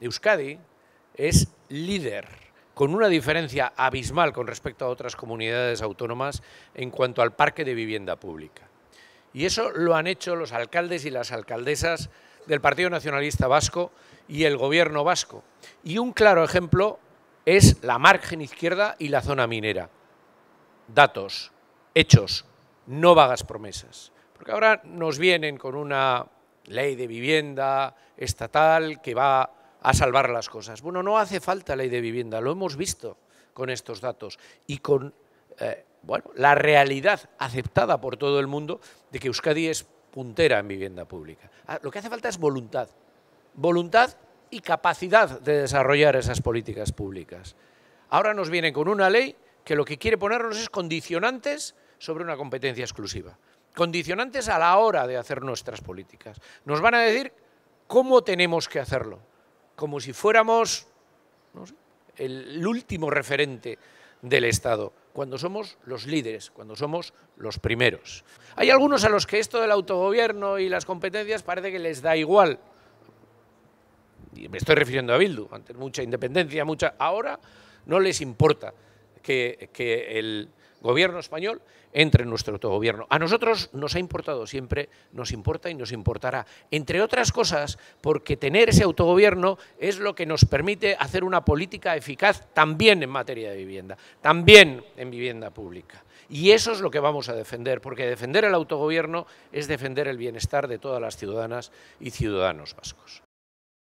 Euskadi es líder, con una diferencia abismal con respecto a otras comunidades autónomas en cuanto al parque de vivienda pública. Y eso lo han hecho los alcaldes y las alcaldesas del Partido Nacionalista Vasco y el Gobierno vasco. Y un claro ejemplo es la margen izquierda y la zona minera. Datos, hechos, no vagas promesas. Porque ahora nos vienen con una ley de vivienda estatal que va a salvar las cosas. Bueno, no hace falta ley de vivienda, lo hemos visto con estos datos y con eh, bueno, la realidad aceptada por todo el mundo de que Euskadi es puntera en vivienda pública. Ah, lo que hace falta es voluntad, voluntad y capacidad de desarrollar esas políticas públicas. Ahora nos vienen con una ley que lo que quiere ponernos es condicionantes sobre una competencia exclusiva, condicionantes a la hora de hacer nuestras políticas. Nos van a decir cómo tenemos que hacerlo, como si fuéramos el último referente del Estado, cuando somos los líderes, cuando somos los primeros. Hay algunos a los que esto del autogobierno y las competencias parece que les da igual. Y me estoy refiriendo a Bildu, antes mucha independencia, mucha... Ahora no les importa que el, gobierno español entre nuestro autogobierno. A nosotros nos ha importado siempre, nos importa y nos importará, entre otras cosas, porque tener ese autogobierno es lo que nos permite hacer una política eficaz también en materia de vivienda, también en vivienda pública. Y eso es lo que vamos a defender, porque defender el autogobierno es defender el bienestar de todas las ciudadanas y ciudadanos vascos.